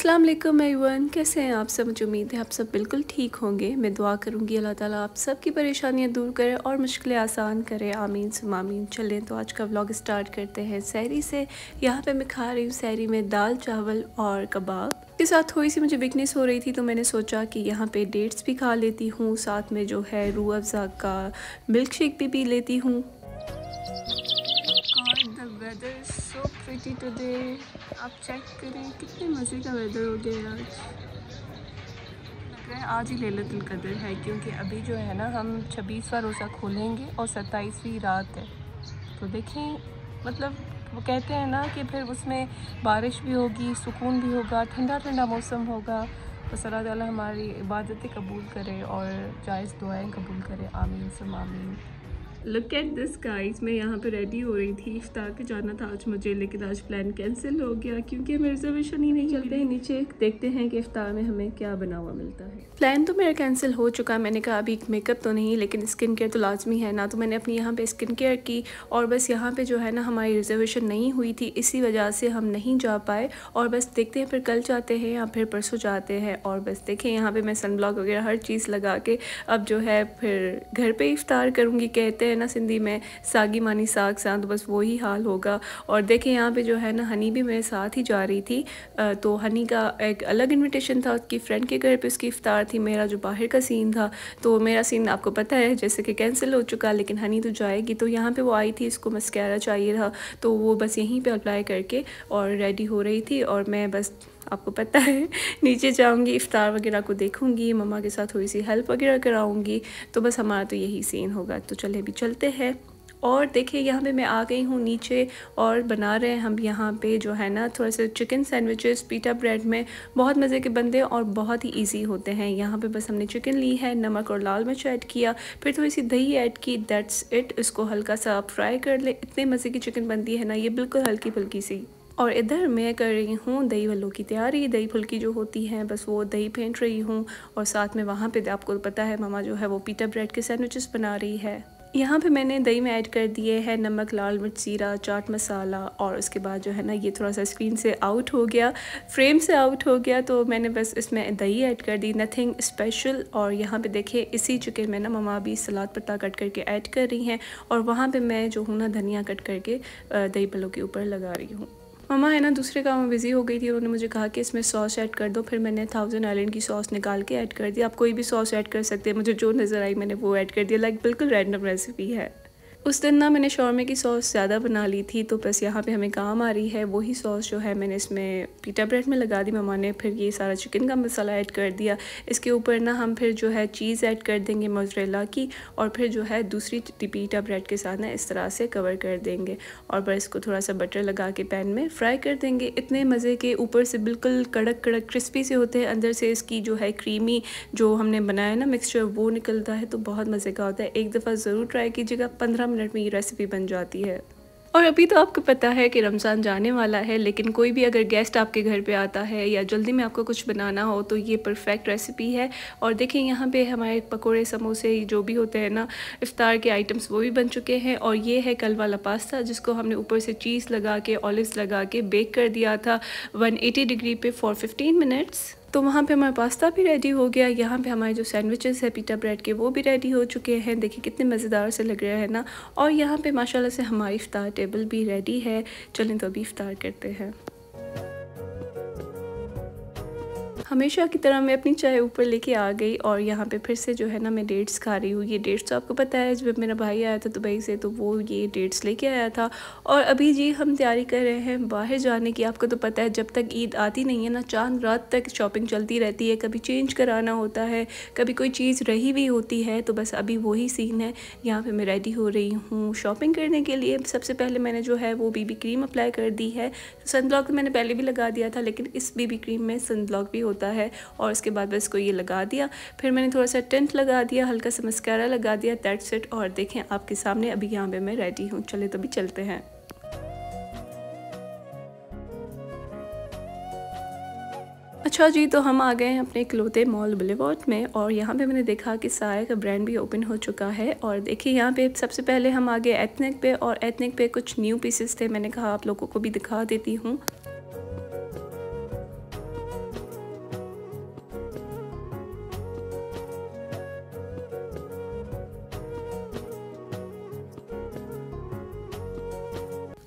अस्सलाम वालेकुम एवरीवन कैसे हैं आप सब मुझे उम्मीद है आप सब बिल्कुल ठीक होंगे मैं दुआ करूंगी अल्लाह ताला आप सब की परेशानियां दूर करे और मुश्किलें आसान करे आमीन आमीन चलें तो आज का व्लॉग स्टार्ट करते हैं सैरी से यहाँ पे मैं खा रही हूँ सैरी में दाल चावल और कबाब के साथ थोड़ी सी मुझे बिकनेस हो रही थी तो मैंने सोचा कि यहाँ पे डेट्स भी खा लेती हूँ साथ में जो है रू अफ़ज़ा का मिल्क शेक भी पी लेती हूँ प्रिटी टुडे आप चेक करें कितने मज़े का वेदर हो गया आज लग रहा है आज ही लैलतुल कदर है क्योंकि अभी जो है ना हम छब्बीसवा रोज़ा खोलेंगे और सत्ताईसवीं रात है तो देखें मतलब वो कहते हैं ना कि फिर उसमें बारिश भी होगी सुकून भी होगा ठंडा ठंडा मौसम होगा बसरा ताली हमारी इबादतें कबूल करे और जायज़ दुआएँ कबूल करें आमीन से आमीन लुक एट दिस गाइस मैं यहाँ पे रेडी हो रही थी इफ्तार के जाना था आज मुझे लेकिन आज प्लान कैंसिल हो गया क्योंकि हमें रिजर्वेशन ही नहीं चलते हैं नीचे देखते हैं कि इफ्तार में हमें क्या बना हुआ मिलता है प्लान तो मेरा कैंसिल हो चुका है मैंने कहा अभी मेकअप तो नहीं लेकिन स्किन केयर तो लाजमी है ना तो मैंने अपनी यहाँ पर स्किन केयर की और बस यहाँ पर जो है ना हमारी रिजर्वेशन नहीं हुई थी इसी वजह से हम नहीं जा पाए और बस देखते हैं फिर कल जाते हैं या फिर परसों जाते हैं और बस देखें यहाँ पर मैं सन ब्लॉक वगैरह हर चीज़ लगा के अब जो है फिर घर पर इफ्तार करूँगी कहते हैं ना सिंधी में सागी मानी साग सां तो बस वही हाल होगा और देखें यहाँ पे जो है ना हनी भी मेरे साथ ही जा रही थी तो हनी का एक अलग इनविटेशन था उसकी फ्रेंड के घर पे उसकी इफ्तार थी मेरा जो बाहर का सीन था तो मेरा सीन आपको पता है जैसे कि कैंसिल हो चुका लेकिन हनी तो जाएगी तो यहाँ पर वो आई थी इसको मस्कारा चाहिए था तो वो बस यहीं पर अप्लाई करके और रेडी हो रही थी और मैं बस आपको पता है नीचे जाऊँगी इफ़ार वगैरह को देखूँगी मम्मा के साथ थोड़ी सी हेल्प वगैरह कराऊँगी तो बस हमारा तो यही सीन होगा तो चले अभी चलते हैं और देखिए यहाँ पे मैं आ गई हूँ नीचे और बना रहे हैं हम यहाँ पे जो है ना थोड़े से चिकन सैंडविचेस पीटा ब्रेड में बहुत मज़े के बनते हैं और बहुत ही इजी होते हैं यहाँ पे बस हमने चिकन ली है नमक और लाल मिर्च ऐड किया फिर थोड़ी सी दही ऐड की दैट्स इट इसको हल्का सा फ्राई कर ले इतने मज़े की चिकन बनती है ना ये बिल्कुल हल्की फुल्की सी और इधर मैं कर रही हूँ दही भल्लों की तैयारी दही फुल्की जो होती है बस वो दही फेंट रही हूँ और साथ में वहाँ पे आपको पता है मामा जो है वो पीटा ब्रेड के सैंडविचेस बना रही है यहाँ पे मैंने दही में ऐड कर दिए है नमक लाल मिर्च जीरा चाट मसाला और उसके बाद जो है ना ये थोड़ा सा स्क्रीन से आउट हो गया फ्रेम से आउट हो गया तो मैंने बस इसमें दही ऐड कर दी नथिंग स्पेशल और यहाँ पे देखिए इसी चिकन में ना ममा अभी सलाद पत्ता कट करके ऐड कर रही हैं और वहाँ पे मैं जो हूँ ना धनिया कट करके दही पलों के ऊपर लगा रही हूँ मामा है ना दूसरे काम में बिज़ी हो गई थी उन्होंने मुझे कहा कि इसमें सॉस ऐड कर दो फिर मैंने थाउजेंड आइलैंड की सॉस निकाल के ऐड कर दी आप कोई भी सॉस ऐड कर सकते हैं मुझे जो नज़र आई मैंने वो ऐड कर दिया लाइक बिल्कुल रैंडम रेसिपी है उस दिन ना मैंने शौरमे की सॉस ज़्यादा बना ली थी तो बस यहाँ पे हमें काम आ रही है वही सॉस जो है मैंने इसमें पीटा ब्रेड में लगा दी मामा ने फिर ये सारा चिकन का मसाला ऐड कर दिया इसके ऊपर ना हम फिर जो है चीज़ ऐड कर देंगे मोजरेला की और फिर जो है दूसरी पीटा ब्रेड के साथ ना इस तरह से कवर कर देंगे और बस इसको थोड़ा सा बटर लगा के पैन में फ्राई कर देंगे इतने मज़े के ऊपर से बिल्कुल कड़क कड़क क्रिस्पी से होते हैं अंदर से इसकी जो है क्रीमी जो हमने बनाया ना मिक्सचर वो निकलता है तो बहुत मज़े का होता है एक दफ़ा ज़रूर ट्राई कीजिएगा पंद्रह मिनट में ये रेसिपी बन जाती है और अभी तो आपको पता है कि रमज़ान जाने वाला है लेकिन कोई भी अगर गेस्ट आपके घर पे आता है या जल्दी में आपको कुछ बनाना हो तो ये परफेक्ट रेसिपी है और देखिए यहाँ पे हमारे पकोड़े समोसे जो भी होते हैं ना इफ़ार के आइटम्स वो भी बन चुके हैं और ये है कल वाला पास्ता जिसको हमने ऊपर से चीज़ लगा के ऑलिव लगा के बेक कर दिया था वन डिग्री पे फॉर फिफ्टीन मिनट्स तो वहाँ पे हमारा पास्ता भी रेडी हो गया यहाँ पे हमारे जो सैंडविचेस है पीटा ब्रेड के वो भी रेडी हो चुके हैं देखिए कितने मज़ेदार से लग रहे हैं ना और यहाँ पे माशाल्लाह से हमारी इफ़ार टेबल भी रेडी है चलें तो अभी इफ़ार करते हैं हमेशा की तरह मैं अपनी चाय ऊपर लेके आ गई और यहाँ पे फिर से जो है ना मैं डेट्स खा रही हूँ ये डेट्स तो आपको पता है जब मेरा भाई आया था दुबई से तो वो ये डेट्स लेके आया था और अभी जी हम तैयारी कर रहे हैं बाहर जाने की आपको तो पता है जब तक ईद आती नहीं है ना चांद रात तक शॉपिंग चलती रहती है कभी चेंज कराना होता है कभी कोई चीज़ रही हुई होती है तो बस अभी वही सीन है यहाँ पर मैं रेडी हो रही हूँ शॉपिंग करने के लिए सबसे पहले मैंने जो है वो बीबी क्रीम अप्लाई कर दी है सनब्लॉक तो मैंने पहले भी लगा दिया था लेकिन इस बीबी क्रीम में सनब्लॉक भी होता होता है और उसके बाद बस को ये लगा दिया फिर मैंने थोड़ा सा टेंट लगा दिया हल्का सा मस्कारा लगा दिया दैट्स सेट और देखें आपके सामने अभी यहाँ पर मैं रेडी हूँ चले तो अभी चलते हैं अच्छा जी तो हम आ गए हैं अपने इकलौते मॉल बलेवॉट में और यहाँ पे मैंने देखा कि साया का ब्रांड भी ओपन हो चुका है और देखिए यहाँ पे सबसे पहले हम आ गए एथनिक पे और एथनिक पे कुछ न्यू पीसेस थे मैंने कहा आप लोगों को भी दिखा देती हूँ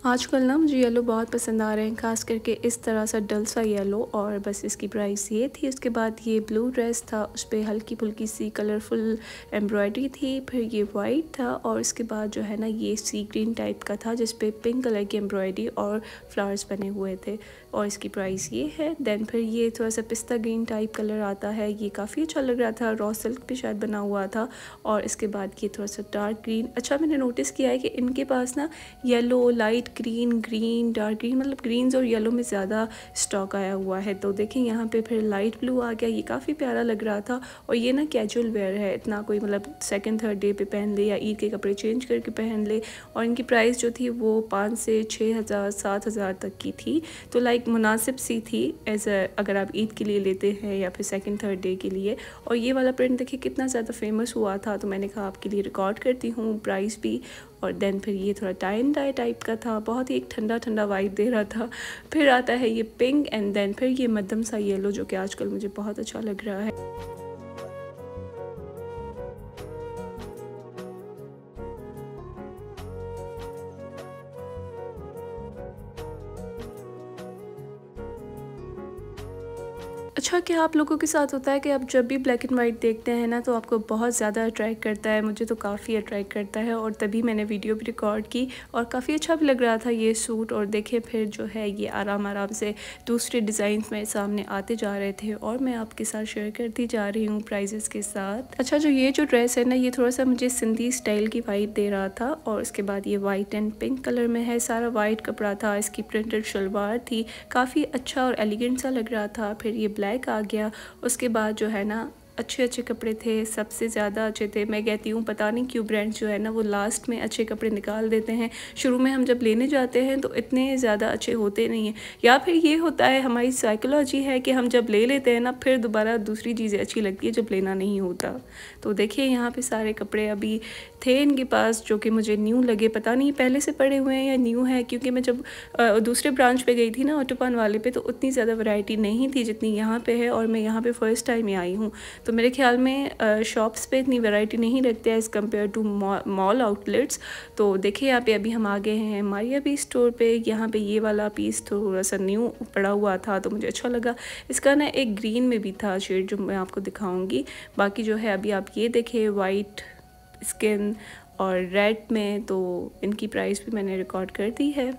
आजकल ना मुझे येलो बहुत पसंद आ रहे हैं खास करके इस तरह सा डल सा येलो और बस इसकी प्राइस ये थी उसके बाद ये ब्लू ड्रेस था उस पर हल्की फुल्की सी कलरफुल एम्ब्रॉयडरी थी फिर ये वाइट था और इसके बाद जो है ना ये सी ग्रीन टाइप का था जिसपे पिंक कलर की एम्ब्रॉयडरी और फ्लावर्स बने हुए थे और इसकी प्राइस ये है दैन फिर ये थोड़ा सा पिस्ता ग्रीन टाइप कलर आता है ये काफ़ी अच्छा लग रहा था रॉ सिल्क भी शायद बना हुआ था और इसके बाद ये थोड़ा सा डार्क ग्रीन अच्छा मैंने नोटिस किया है कि इनके पास ना yellow light green green dark green मतलब ग्रीन्स और येलो में ज़्यादा स्टॉक आया हुआ है तो देखें यहाँ पे फिर लाइट ब्लू आ गया ये काफ़ी प्यारा लग रहा था और ये ना कैजुअल वेयर है इतना कोई मतलब सेकेंड थर्ड डे पे पहन ले या ईद के कपड़े चेंज करके पहन ले और इनकी प्राइस जो थी वो पाँच से छः हज़ार सात हज़ार तक की थी तो लाइक मुनासिब सी थी एज अगर आप ईद के लिए लेते हैं या फिर सेकेंड थर्ड डे के लिए और ये वाला प्रिंट देखिए कितना ज़्यादा फेमस हुआ था तो मैंने कहा आपके लिए रिकॉर्ड करती हूँ प्राइस भी और देन फिर ये थोड़ा टाइन डाई टाइप का था बहुत ही एक ठंडा ठंडा वाइब दे रहा था फिर आता है ये पिंक एंड देन फिर ये मध्यम सा येलो जो कि आजकल मुझे बहुत अच्छा लग रहा है अच्छा क्या आप लोगों के साथ होता है कि आप जब भी ब्लैक एंड वाइट देखते हैं ना तो आपको बहुत ज़्यादा अट्रैक्ट करता है मुझे तो काफ़ी अट्रैक्ट करता है और तभी मैंने वीडियो भी रिकॉर्ड की और काफ़ी अच्छा भी लग रहा था ये सूट और देखे फिर जो है ये आराम आराम से दूसरे डिज़ाइन मेरे सामने आते जा रहे थे और मैं आपके साथ शेयर करती जा रही हूँ प्राइजेस के साथ अच्छा जो ये जो ड्रेस है ना ये थोड़ा सा मुझे सिंधी स्टाइल की वाइट दे रहा था और उसके बाद ये वाइट एंड पिंक कलर में है सारा वाइट कपड़ा था इसकी प्रिंटेड शलवार थी काफ़ी अच्छा और एलिगेंट सा लग रहा था फिर ये ब्लैक लायक आ गया उसके बाद जो है ना अच्छे अच्छे कपड़े थे सबसे ज़्यादा अच्छे थे मैं कहती हूँ पता नहीं क्यों ब्रांड जो है ना वो लास्ट में अच्छे कपड़े निकाल देते हैं शुरू में हम जब लेने जाते हैं तो इतने ज़्यादा अच्छे होते नहीं हैं या फिर ये होता है हमारी साइकोलॉजी है कि हम जब ले लेते हैं ना फिर दोबारा दूसरी चीज़ें अच्छी लगती है जब लेना नहीं होता तो देखिए यहाँ पर सारे कपड़े अभी थे इनके पास जो कि मुझे न्यू लगे पता नहीं पहले से पड़े हुए हैं या न्यू है क्योंकि मैं जब दूसरे ब्रांच पर गई थी ना ऑटोपान वाले पर तो उतनी ज़्यादा वरायटी नहीं थी जितनी यहाँ पर है और मैं यहाँ पर फ़र्स्ट टाइम आई हूँ तो मेरे ख्याल में शॉप्स पे इतनी वैरायटी नहीं रखते as compared to mall outlets तो देखिए यहाँ पे अभी हम आ गए हैं मारिया भी स्टोर पे यहाँ पे ये वाला पीस थोड़ा सा न्यू पड़ा हुआ था तो मुझे अच्छा लगा इसका ना एक ग्रीन में भी था शेड जो मैं आपको दिखाऊँगी बाकी जो है अभी आप ये देखें वाइट स्किन और रेड में तो इनकी प्राइस भी मैंने रिकॉर्ड कर दी है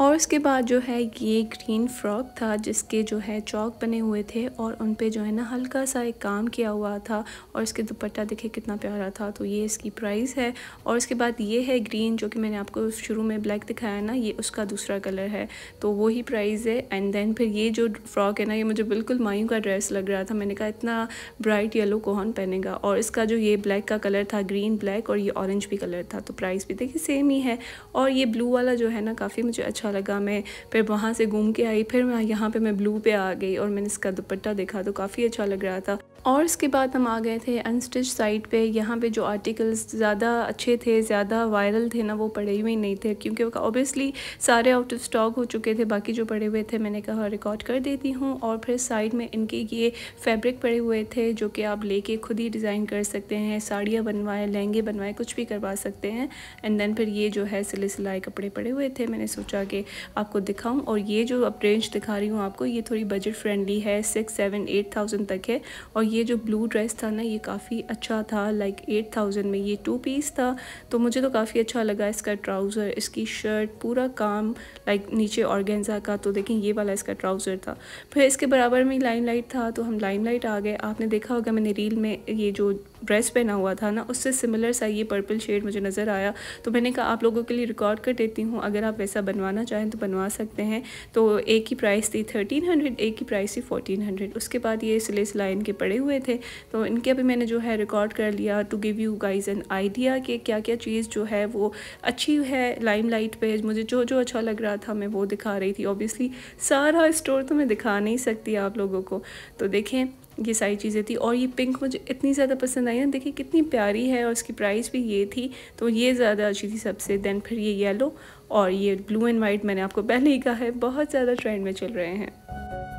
और उसके बाद जो है ये ग्रीन फ्रॉक था जिसके जो है चौक बने हुए थे और उन पे जो है ना हल्का सा एक काम किया हुआ था और इसके दुपट्टा देखे कितना प्यारा था तो ये इसकी प्राइस है और उसके बाद ये है ग्रीन जो कि मैंने आपको शुरू में ब्लैक दिखाया ना ये उसका दूसरा कलर है तो वही प्राइस है एंड देन फिर ये जो फ्रॉक है ना ये मुझे बिल्कुल मायू का ड्रेस लग रहा था मैंने कहा इतना ब्राइट येलो कौन पहनेगा और इसका जो ये ब्लैक का कलर था ग्रीन ब्लैक और ये ऑरेंज भी कलर था तो प्राइस भी देखिए सेम ही है और ये ब्लू वाला जो है ना काफ़ी मुझे अच्छा अच्छा लगा मैं फिर वहाँ से घूम के आई फिर मैं यहाँ पे मैं ब्लू पे आ गई और मैंने इसका दुपट्टा देखा तो काफ़ी अच्छा लग रहा था और इसके बाद हम आ गए थे अनस्टिच साइट पे यहाँ पे जो आर्टिकल्स ज़्यादा अच्छे थे ज़्यादा वायरल थे ना वो पड़े हुए नहीं थे क्योंकि ऑब्वियसली सारे आउट ऑफ स्टॉक हो चुके थे बाकी जो पड़े हुए थे मैंने कहा रिकॉर्ड कर देती हूँ और फिर साइड में इनके ये फैब्रिक पड़े हुए थे जो कि आप लेके खुद ही डिज़ाइन कर सकते हैं साड़ियाँ बनवाएं लहंगे बनवाएं कुछ भी करवा सकते हैं एंड देन फिर ये जो है सिले सिलाए कपड़े पड़े हुए थे मैंने सोचा कि आपको दिखाऊँ और ये जो अब रेंज दिखा रही हूँ आपको ये थोड़ी बजट फ्रेंडली है सिक्स सेवन एट थाउजेंड तक है और ये जो ब्लू ड्रेस था ना ये काफ़ी अच्छा था लाइक एट थाउजेंड में ये टू पीस था तो मुझे तो काफ़ी अच्छा लगा इसका ट्राउज़र इसकी शर्ट पूरा काम लाइक नीचे ऑर्गेंजा का तो देखें ये वाला इसका ट्राउज़र था फिर इसके बराबर में लाइन लाइट था तो हम लाइन लाइट आ गए आपने देखा होगा मैंने रील में ये जो ड्रेस पहना हुआ था ना उससे सिमिलर सा ये पर्पल शेड मुझे नज़र आया तो मैंने कहा आप लोगों के लिए रिकॉर्ड कर देती हूँ अगर आप वैसा बनवाना चाहें तो बनवा सकते हैं तो एक ही प्राइस थी थर्टीन हंड्रेड एक ही प्राइस थी फोर्टीन हंड्रेड उसके बाद ये सिले सिलाइन के पड़े हुए थे तो इनके भी मैंने जो है रिकॉर्ड कर लिया to give you guys an idea कि क्या क्या चीज़ जो है वो अच्छी है लाइम लाइट पे मुझे जो जो अच्छा लग रहा था मैं वो दिखा रही थी ऑब्वियसली सारा स्टोर तो मैं दिखा नहीं सकती आप लोगों को तो देखें ये सारी चीज़ें थी और ये पिंक मुझे इतनी ज़्यादा पसंद आई ना देखिए कितनी प्यारी है और इसकी प्राइस भी ये थी तो ये ज़्यादा अच्छी थी सबसे दैन फिर ये येलो और ये ब्लू एंड वाइट मैंने आपको पहले ही कहा है बहुत ज़्यादा ट्रेंड में चल रहे हैं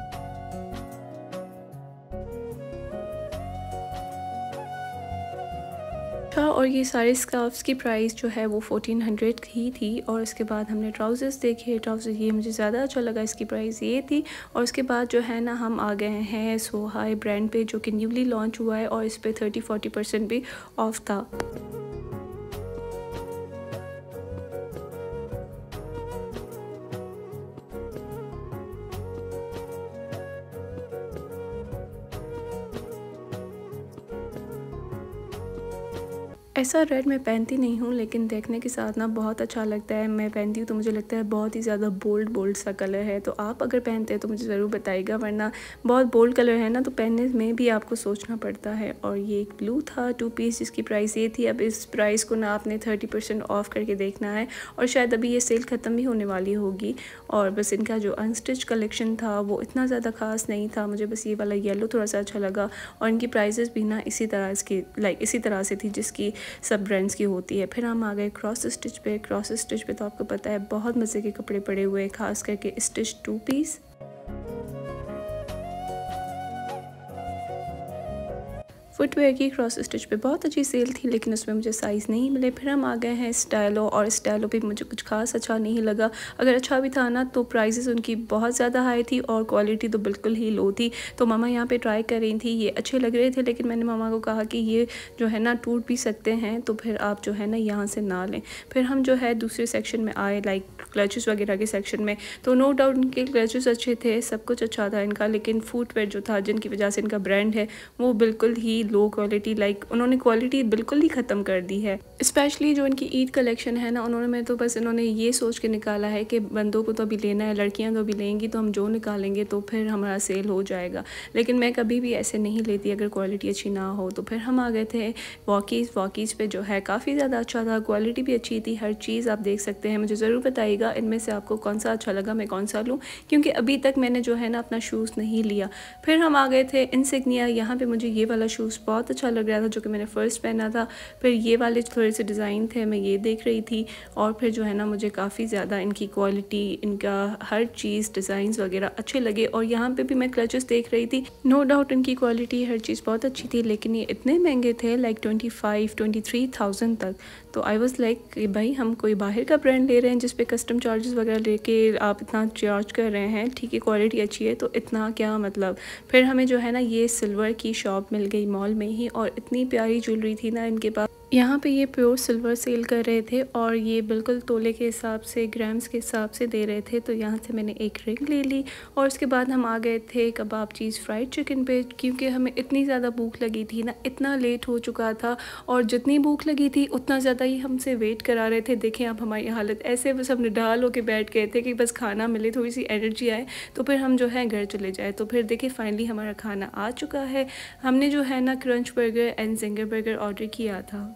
और ये सारे स्काफ्स की प्राइस जो है वो फोटीन हंड्रेड ही थी और उसके बाद हमने ट्राउज़र्स देखे ट्राउज़र ये मुझे ज़्यादा अच्छा लगा इसकी प्राइस ये थी और उसके बाद जो है ना हम आ गए हैं सोहाई ब्रांड पे जो कि न्यूली लॉन्च हुआ है और इस पर थर्टी फोर्टी परसेंट भी ऑफ था ऐसा रेड मैं पहनती नहीं हूँ लेकिन देखने के साथ ना बहुत अच्छा लगता है मैं पहनती हूँ तो मुझे लगता है बहुत ही ज़्यादा बोल्ड बोल्ड सा कलर है तो आप अगर पहनते हैं तो मुझे ज़रूर बताइएगा वरना बहुत बोल्ड कलर है ना तो पहनने में भी आपको सोचना पड़ता है और ये एक ब्लू था टू पीस जिसकी प्राइस ये थी अब इस प्राइस को ना आपने थर्टी परसेंट ऑफ करके देखना है और शायद अभी ये सेल ख़त्म भी होने वाली होगी और बस इनका जो अनस्टिच कलेक्शन था वो इतना ज़्यादा खास नहीं था मुझे बस ये वाला येलो थोड़ा सा अच्छा लगा और इनकी प्राइजेस भी ना इसी तरह इसकी लाइक इसी तरह से थी जिसकी सब ब्रांड्स की होती है फिर हम आ गए क्रॉस स्टिच पे क्रॉस स्टिच पे तो आपको पता है बहुत मज़े के कपड़े पड़े हुए हैं खास करके स्टिच टू पीस फुटवेयर की क्रॉस स्टिच पे बहुत अच्छी सेल थी लेकिन उसमें मुझे साइज़ नहीं मिले फिर हम आ गए हैं स्टाइलो और स्टाइलो भी मुझे कुछ खास अच्छा नहीं लगा अगर अच्छा भी था ना तो प्राइजेस उनकी बहुत ज़्यादा हाई थी और क्वालिटी तो बिल्कुल ही लो थी तो मामा यहाँ पर ट्राई कर रही थी ये अच्छे लग रहे थे लेकिन मैंने मामा को कहा कि ये जो है ना टूट भी सकते हैं तो फिर आप जो है ना यहाँ से ना लें फिर हम जो है दूसरे सेक्शन में आए लाइक क्लचेस वगैरह के सेक्शन में तो नो डाउट इनके क्लचेस अच्छे थे सब कुछ अच्छा था इनका लेकिन फुटवेयर जो था जिनकी वजह से इनका ब्रांड है वो बिल्कुल ही लो क्वालिटी लाइक उन्होंने क्वालिटी बिल्कुल ही ख़त्म कर दी है स्पेशली जो इनकी ईद कलेक्शन है ना उन्होंने मैं तो बस इन्होंने ये सोच के निकाला है कि बंदों को तो अभी लेना है लड़कियाँ तो अभी लेंगी तो हम जो निकालेंगे तो फिर हमारा सेल हो जाएगा लेकिन मैं कभी भी ऐसे नहीं लेती अगर क्वालिटी अच्छी ना हो तो फिर हम आ गए थे वॉकीज़ वॉकीज़ पे जो है काफ़ी ज़्यादा अच्छा था क्वालिटी भी अच्छी थी हर चीज़ आप देख सकते हैं मुझे ज़रूर बताइए बताइएगा इनमें से आपको कौन सा अच्छा लगा मैं कौन सा लूँ क्योंकि अभी तक मैंने जो है ना अपना शूज़ नहीं लिया फिर हम आ गए थे इनसिग्निया यहाँ पर मुझे ये वाला शूज़ बहुत अच्छा लग रहा था जो कि मैंने फ़र्स्ट पहना था फिर ये वाले थोड़े से डिज़ाइन थे मैं ये देख रही थी और फिर जो है ना मुझे काफ़ी ज़्यादा इनकी क्वालिटी इनका हर चीज़ डिज़ाइन वगैरह अच्छे लगे और यहाँ पर भी मैं क्लचेस देख रही थी नो डाउट इनकी क्वालिटी हर चीज़ बहुत अच्छी थी लेकिन ये इतने महंगे थे like twenty five twenty three thousand तक तो आई वॉज़ लाइक भाई हम कोई बाहर का ब्रांड ले रहे हैं जिसपे कस्टमर कस्टम चार्जेस वगैरह लेके आप इतना चार्ज कर रहे हैं ठीक है क्वालिटी अच्छी है तो इतना क्या मतलब फिर हमें जो है ना ये सिल्वर की शॉप मिल गई मॉल में ही और इतनी प्यारी ज्वेलरी थी ना इनके पास यहाँ पे ये प्योर सिल्वर सेल कर रहे थे और ये बिल्कुल तोले के हिसाब से ग्राम्स के हिसाब से दे रहे थे तो यहाँ से मैंने एक रिंग ले ली और उसके बाद हम आ गए थे कबाब चीज़ फ्राइड चिकन पे क्योंकि हमें इतनी ज़्यादा भूख लगी थी ना इतना लेट हो चुका था और जितनी भूख लगी थी उतना ज़्यादा ही हमसे वेट करा रहे थे देखें आप हमारी हालत ऐसे बस हम निडाल होकर बैठ गए थे कि बस खाना मिले थोड़ी सी एनर्जी आए तो फिर हम जो है घर चले जाए तो फिर देखिए फाइनली हमारा खाना आ चुका है हमने जो है ना crunch burger and zinger burger order किया था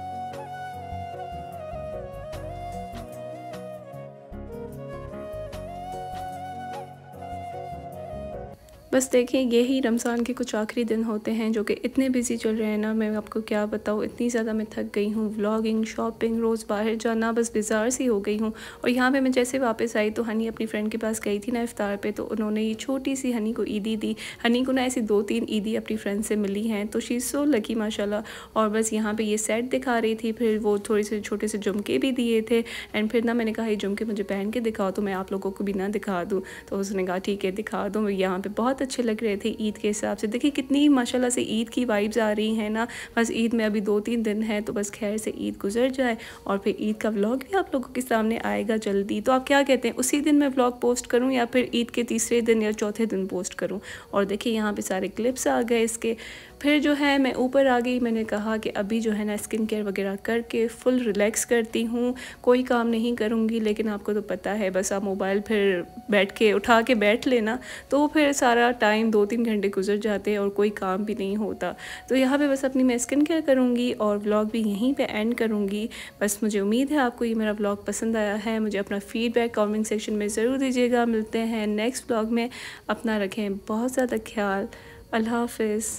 बस देखें यही रमज़ान के कुछ आखिरी दिन होते हैं जो कि इतने बिज़ी चल रहे हैं ना मैं आपको क्या बताऊँ इतनी ज़्यादा मैं थक गई हूँ व्लॉगिंग शॉपिंग रोज़ बाहर जाना बस बेजार सी हो गई हूँ और यहाँ पर मैं जैसे वापस आई तो हनी अपनी फ्रेंड के पास गई थी ना इफ़ार पर तो उन्होंने ये छोटी सी हनी को ईदी दी हनी को ना ऐसी दो तीन ईदी अपनी फ्रेंड से मिली हैं तो शी सो लकी माशा और बस यहाँ पर ये सेट दिखा रही थी फिर वो थोड़े से छोटे से झुमके भी दिए थे एंड फिर ना मैंने कहा ये झुमके मुझे पहन के दिखाओ तो मैं आप लोगों को भी ना दिखा दूँ तो उसने कहा ठीक है दिखा दो यहाँ पर बहुत अच्छे लग रहे थे ईद के हिसाब से देखिए कितनी माशाल्लाह से ईद की वाइब्स आ रही हैं ना बस ईद में अभी दो तीन दिन है तो बस खैर से ईद गुजर जाए और फिर ईद का व्लॉग भी आप लोगों के सामने आएगा जल्दी तो आप क्या कहते हैं उसी दिन मैं व्लॉग पोस्ट करूँ या फिर ईद के तीसरे दिन या चौथे दिन पोस्ट करूँ और देखिए यहाँ पर सारे क्लिप्स आ गए इसके फिर जो है मैं ऊपर आ गई मैंने कहा कि अभी जो है ना स्किन केयर वगैरह करके फुल रिलैक्स करती हूँ कोई काम नहीं करूँगी लेकिन आपको तो पता है बस आप मोबाइल फिर बैठ के उठा के बैठ लेना तो फिर सारा टाइम दो तीन घंटे गुजर जाते हैं और कोई काम भी नहीं होता तो यहाँ पे बस अपनी मैं स्किन केयर करूँगी और व्लॉग भी यहीं पे एंड करूँगी बस मुझे उम्मीद है आपको ये मेरा व्लॉग पसंद आया है मुझे अपना फीडबैक कमेंट सेक्शन में ज़रूर दीजिएगा मिलते हैं नेक्स्ट व्लॉग में अपना रखें बहुत ज़्यादा ख्याल अल्लाह हाफिज़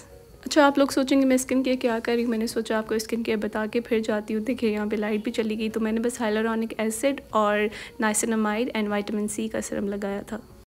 अच्छा आप लोग सोचेंगे मैं स्किन केयर क्या करी मैंने सोचा आपको स्किन केयर बता के फिर जाती हूँ देखिए यहाँ पे लाइट भी चली गई तो मैंने बस हाइलोरॉनिक एसिड और नाइसिनामाइड एंड वाइटामिन सी का सिरम लगाया था